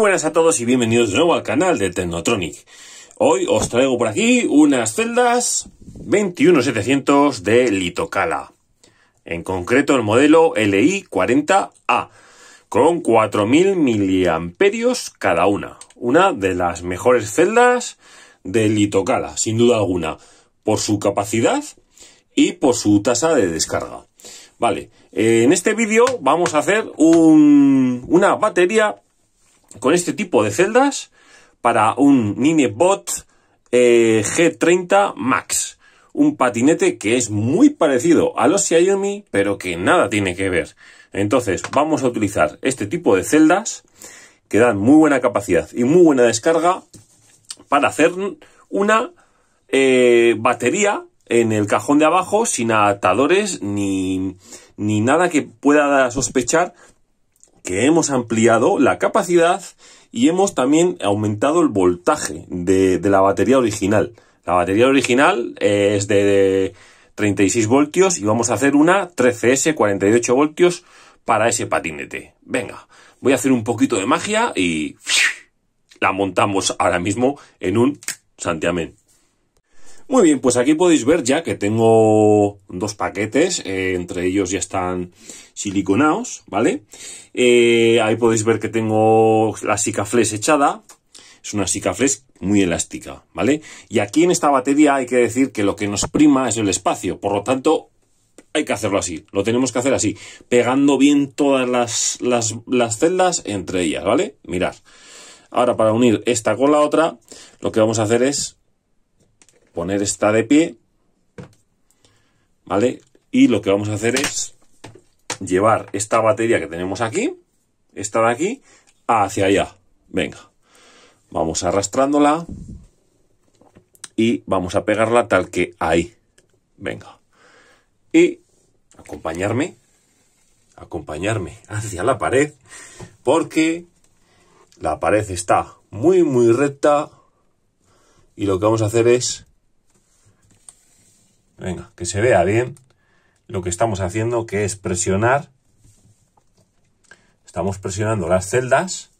Muy buenas a todos y bienvenidos de nuevo al canal de Tecnotronic Hoy os traigo por aquí unas celdas 21700 de Litocala. En concreto el modelo LI40A, con 4000 mAh cada una. Una de las mejores celdas de Litocala, sin duda alguna, por su capacidad y por su tasa de descarga. Vale, en este vídeo vamos a hacer una batería con este tipo de celdas para un Ninebot eh, G30 Max. Un patinete que es muy parecido a los Xiaomi, pero que nada tiene que ver. Entonces, vamos a utilizar este tipo de celdas que dan muy buena capacidad y muy buena descarga para hacer una eh, batería en el cajón de abajo sin atadores ni, ni nada que pueda sospechar que hemos ampliado la capacidad y hemos también aumentado el voltaje de, la batería original. La batería original eh, es de 36 voltios y vamos a hacer una 13S 48 voltios para ese patinete. Venga, voy a hacer un poquito de magia y la montamos ahora mismo en un santiamén. Muy bien, pues aquí podéis ver ya que tengo dos paquetes, eh, entre ellos ya están siliconados, ¿vale? Eh, ahí podéis ver que tengo la Sikaflex echada, es una sicaflex muy elástica, ¿vale? Y aquí en esta batería hay que decir que lo que nos prima es el espacio, por lo tanto hay que hacerlo así, lo tenemos que hacer así, pegando bien todas las, las celdas entre ellas, ¿vale? Mirad. Ahora para unir esta con la otra, lo que vamos a hacer es poner esta de pie, ¿vale? Y lo que vamos a hacer es llevar esta batería que tenemos aquí, esta de aquí, hacia allá. Venga, vamos arrastrándola y vamos a pegarla tal que ahí. Venga. Y acompañarme, acompañarme hacia la pared, porque la pared está muy, muy recta y lo que vamos a hacer es Venga, que se vea bien lo que estamos haciendo, que es presionar. Estamos presionando las celdas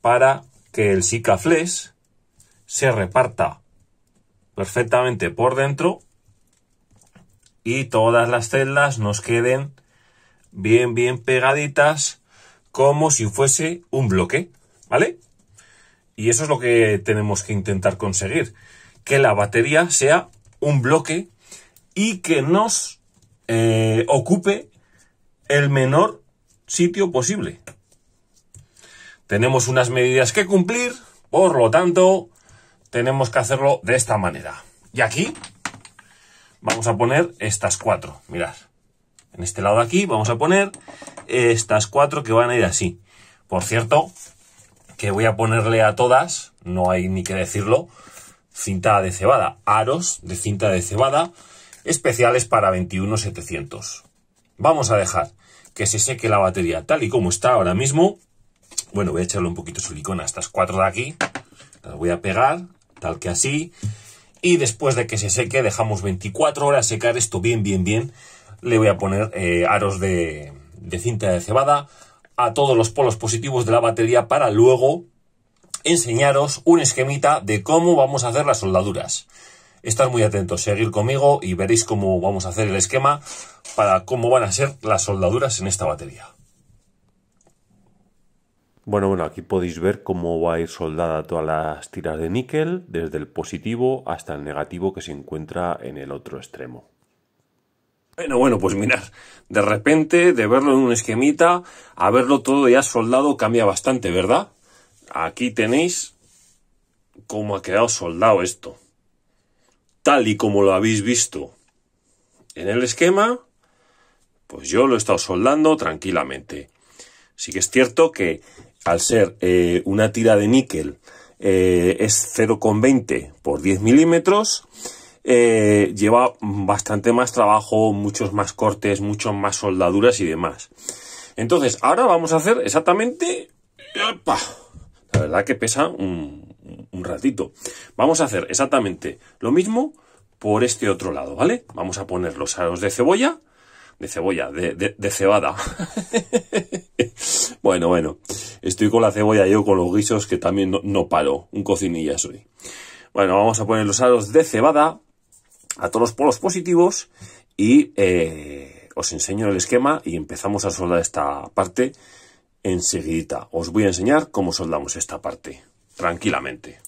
para que el SikaFlex se reparta perfectamente por dentro y todas las celdas nos queden bien, bien pegaditas como si fuese un bloque, ¿vale? Y eso es lo que tenemos que intentar conseguir, que la batería sea un bloque y que nos eh, ocupe el menor sitio posible. Tenemos unas medidas que cumplir, por lo tanto, tenemos que hacerlo de esta manera. Y aquí vamos a poner estas cuatro, mirad. En este lado aquí vamos a poner estas cuatro que van a ir así. Por cierto, que voy a ponerle a todas, no hay ni que decirlo, cinta de cebada, aros de cinta de cebada especiales para 21700. Vamos a dejar que se seque la batería tal y como está ahora mismo. Bueno, voy a echarle un poquito de silicona estas cuatro de aquí. Las voy a pegar, tal que así. Y después de que se seque, dejamos 24 horas secar esto bien, bien, bien. Le voy a poner eh, aros de cinta de cebada a todos los polos positivos de la batería para luego enseñaros un esquemita de cómo vamos a hacer las soldaduras. Estad muy atentos, seguir conmigo y veréis cómo vamos a hacer el esquema para cómo van a ser las soldaduras en esta batería. Bueno, bueno, aquí podéis ver cómo va a ir soldada todas las tiras de níquel, desde el positivo hasta el negativo que se encuentra en el otro extremo. Bueno, bueno, pues mirad, de repente de verlo en un esquemita a verlo todo ya soldado cambia bastante, ¿verdad? Aquí tenéis cómo ha quedado soldado esto. Tal y como lo habéis visto en el esquema, pues yo lo he estado soldando tranquilamente. Sí que es cierto que al ser eh, una tira de níquel eh, es 0,20 por 10 milímetros, eh, lleva bastante más trabajo, muchos más cortes, muchos más soldaduras y demás. Entonces, ahora vamos a hacer exactamente... La verdad que pesa un, ratito. Vamos a hacer exactamente lo mismo por este otro lado, ¿vale? Vamos a poner los aros de cebolla, de cebolla, de, cebada. bueno, bueno, estoy con la cebolla yo con los guisos que también no, paro, un cocinilla soy. Bueno, vamos a poner los aros de cebada a todos los polos positivos y eh, os enseño el esquema y empezamos a soldar esta parte enseguida Os voy a enseñar cómo soldamos esta parte, tranquilamente.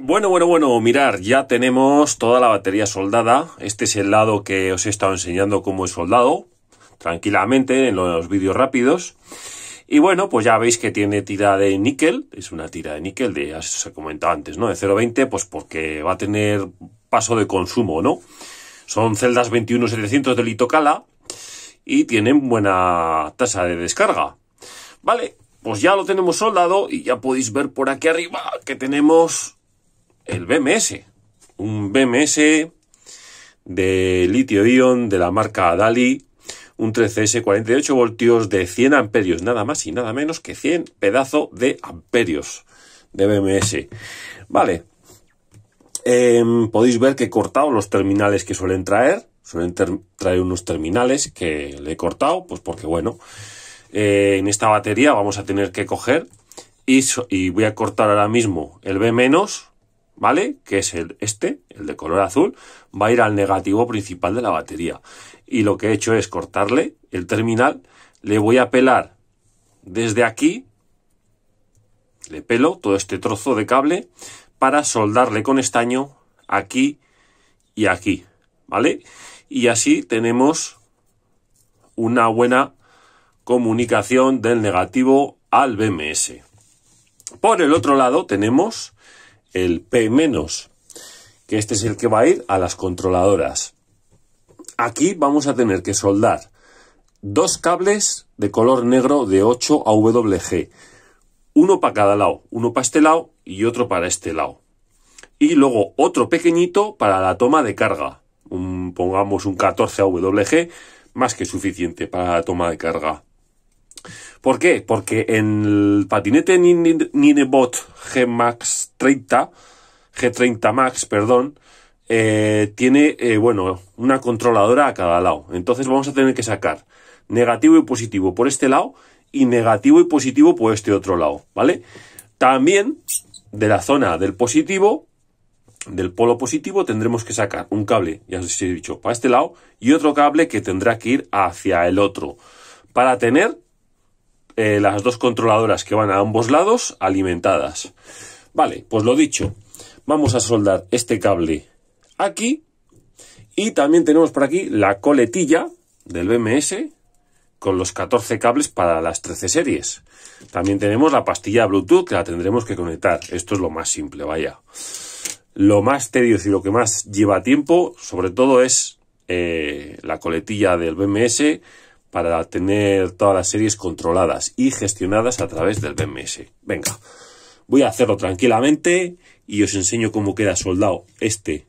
Bueno, bueno, bueno, mirar, ya tenemos toda la batería soldada. Este es el lado que os he estado enseñando cómo es soldado, tranquilamente, en los vídeos rápidos. Y bueno, pues ya veis que tiene tira de níquel, es una tira de níquel de, ya os he comentado antes, ¿no? De 0,20, pues porque va a tener paso de consumo, ¿no? Son celdas 21700 de litocala y tienen buena tasa de descarga. Vale, pues ya lo tenemos soldado y ya podéis ver por aquí arriba que tenemos el BMS, un BMS de litio-ion de la marca Dali, un 13S 48 voltios de 100 amperios, nada más y nada menos que 100 pedazos de amperios de BMS. Vale, em, podéis ver que he cortado los terminales que suelen traer, suelen traer unos terminales que le he cortado, pues porque bueno, eh, en esta batería vamos a tener que coger y, y voy a cortar ahora mismo el B- ¿vale? Que es el, este, el de color azul, va a ir al negativo principal de la batería. Y lo que he hecho es cortarle el terminal, le voy a pelar desde aquí, le pelo todo este trozo de cable para soldarle con estaño aquí y aquí, ¿vale? Y así tenemos una buena comunicación del negativo al BMS. Por el otro lado tenemos el P-, menos que este es el que va a ir a las controladoras. Aquí vamos a tener que soldar dos cables de color negro de 8 AWG, uno para cada lado, uno para este lado y otro para este lado. Y luego otro pequeñito para la toma de carga, pongamos un 14 AWG, más que suficiente para la toma de carga. ¿Por qué? Porque en el patinete Ninebot G Max 30, G30 Max, perdón, eh, tiene, eh, bueno, una controladora a cada lado. Entonces vamos a tener que sacar negativo y positivo por este lado y negativo y positivo por este otro lado, ¿vale? También de la zona del positivo, del polo positivo, tendremos que sacar un cable, ya os he dicho, para este lado y otro cable que tendrá que ir hacia el otro para tener eh, las dos controladoras que van a ambos lados alimentadas. Vale, pues lo dicho, vamos a soldar este cable aquí y también tenemos por aquí la coletilla del BMS con los 14 cables para las 13 series. También tenemos la pastilla Bluetooth que la tendremos que conectar. Esto es lo más simple, vaya. Lo más tedioso y lo que más lleva tiempo, sobre todo, es eh, la coletilla del BMS para tener todas las series controladas y gestionadas a través del BMS. Venga, voy a hacerlo tranquilamente y os enseño cómo queda soldado este.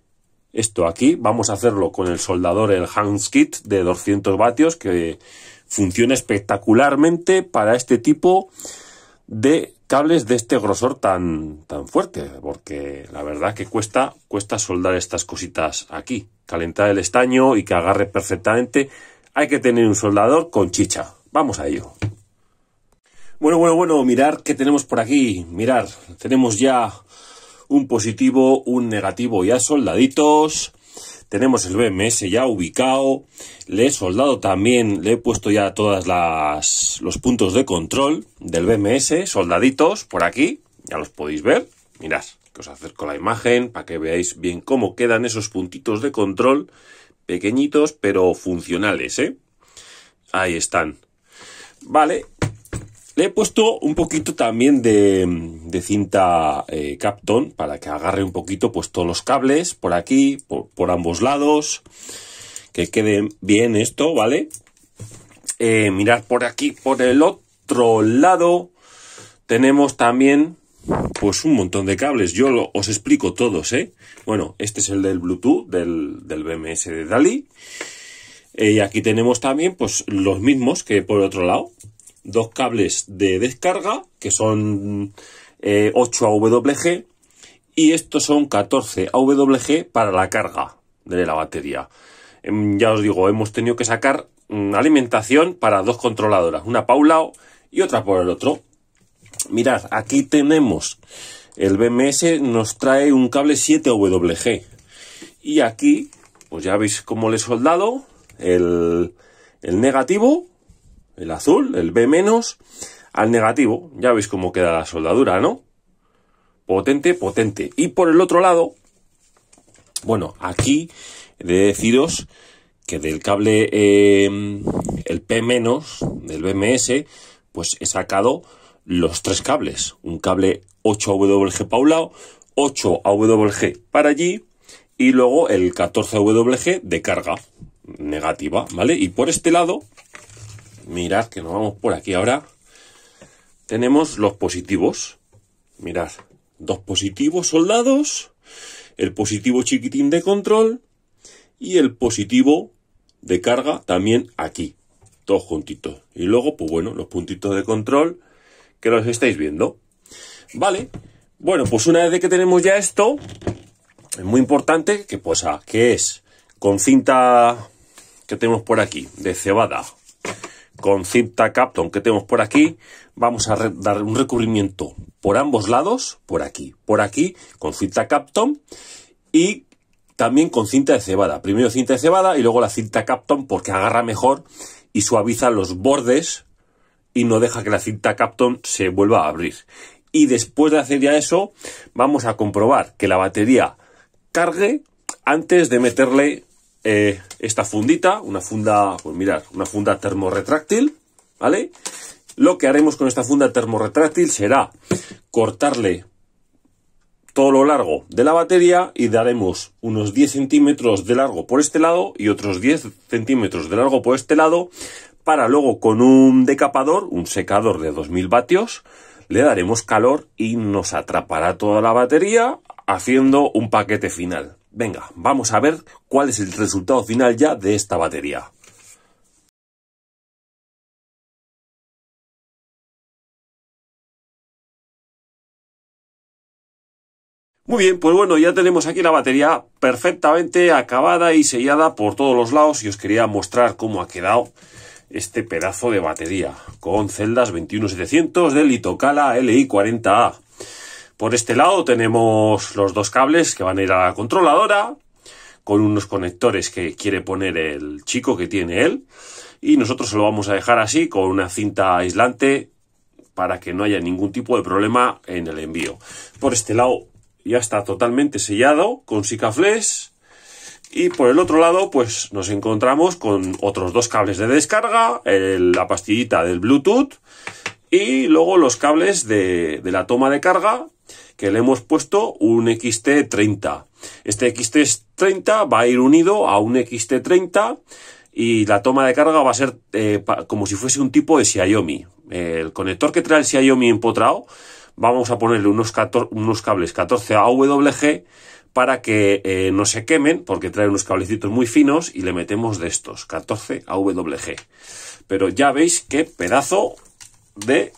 Esto aquí, vamos a hacerlo con el soldador, el Hanskit de 200 vatios, que funciona espectacularmente para este tipo de cables de este grosor tan, tan fuerte, porque la verdad que cuesta, cuesta soldar estas cositas aquí. Calentar el estaño y que agarre perfectamente hay que tener un soldador con chicha. Vamos a ello. Bueno, bueno, bueno, mirar qué tenemos por aquí. Mirar, tenemos ya un positivo, un negativo ya soldaditos. Tenemos el BMS ya ubicado. Le he soldado también, le he puesto ya todas las los puntos de control del BMS, soldaditos por aquí, ya los podéis ver. Mirad, que os acerco la imagen para que veáis bien cómo quedan esos puntitos de control Pequeñitos, pero funcionales, ¿eh? Ahí están. Vale. Le he puesto un poquito también de, cinta eh, Capton para que agarre un poquito pues todos los cables por aquí, por, ambos lados. Que quede bien esto, ¿vale? Eh, mirad por aquí, por el otro lado, tenemos también pues un montón de cables. Yo os explico todos, ¿eh? Bueno, este es el del Bluetooth, del, BMS de Dali. Eh, y aquí tenemos también, pues, los mismos que por otro lado. Dos cables de descarga, que son 8 eh, AWG. Y estos son 14 AWG para la carga de la batería. Em, ya os digo, hemos tenido que sacar mm, alimentación para dos controladoras. Una para un lado y otra por el otro. Mirad, aquí tenemos el BMS, nos trae un cable 7WG. Y aquí, pues ya veis cómo le he soldado el, el negativo, el azul, el B- al negativo. Ya veis cómo queda la soldadura, ¿no? Potente, potente. Y por el otro lado, bueno, aquí he de deciros que del cable eh, el P- del BMS, pues he sacado los tres cables. Un cable 8AWG para un lado, 8AWG para allí y luego el 14AWG de carga negativa, ¿vale? Y por este lado, mirad que nos vamos por aquí ahora, tenemos los positivos. Mirad, dos positivos soldados, el positivo chiquitín de control y el positivo de carga también aquí, todos juntitos. Y luego, pues bueno, los puntitos de control que los estáis viendo. Vale, bueno, pues una vez que tenemos ya esto, es muy importante que pues ah, que es con cinta que tenemos por aquí de cebada, con cinta Capton que tenemos por aquí, vamos a dar un recubrimiento por ambos lados, por aquí, por aquí, con cinta Capton y también con cinta de cebada. Primero cinta de cebada y luego la cinta Capton porque agarra mejor y suaviza los bordes y no deja que la cinta Capton se vuelva a abrir. Y después de hacer ya eso, vamos a comprobar que la batería cargue antes de meterle eh, esta fundita, una funda, pues mirad, una funda termorretráctil, ¿vale? Lo que haremos con esta funda termorretráctil será cortarle todo lo largo de la batería y daremos unos 10 centímetros de largo por este lado y otros 10 centímetros de largo por este lado para luego con un decapador, un secador de 2000 vatios, le daremos calor y nos atrapará toda la batería haciendo un paquete final. Venga, vamos a ver cuál es el resultado final ya de esta batería. Muy bien, pues bueno, ya tenemos aquí la batería perfectamente acabada y sellada por todos los lados y os quería mostrar cómo ha quedado este pedazo de batería con celdas 21700 del Itocala LI40A. Por este lado tenemos los dos cables que van a ir a la controladora con unos conectores que quiere poner el chico que tiene él y nosotros se lo vamos a dejar así con una cinta aislante para que no haya ningún tipo de problema en el envío. Por este lado ya está totalmente sellado con sicafles y por el otro lado, pues nos encontramos con otros dos cables de descarga, la pastillita del Bluetooth y luego los cables de, la toma de carga que le hemos puesto un XT30. Este XT30 va a ir unido a un XT30 y la toma de carga va a ser eh, como si fuese un tipo de Xiaomi. El conector que trae el Xiaomi empotrado, vamos a ponerle unos, unos cables 14 AWG para que eh, no se quemen, porque trae unos cablecitos muy finos y le metemos de estos, 14 AWG. Pero ya veis qué pedazo de,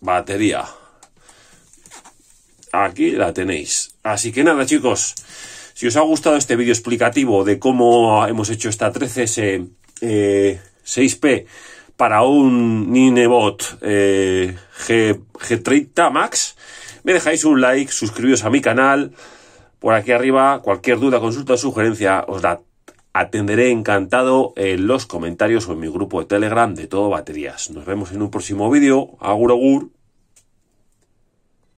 batería. Aquí la tenéis. Así que nada chicos, si os ha gustado este vídeo explicativo de cómo hemos hecho esta 13S 6P eh, para un Ninebot eh, G, G30 Max, me dejáis un like, suscribiros a mi canal, por aquí arriba, cualquier duda, consulta o sugerencia, os la atenderé encantado en los comentarios o en mi grupo de Telegram de todo baterías. Nos vemos en un próximo vídeo. Agur, agur.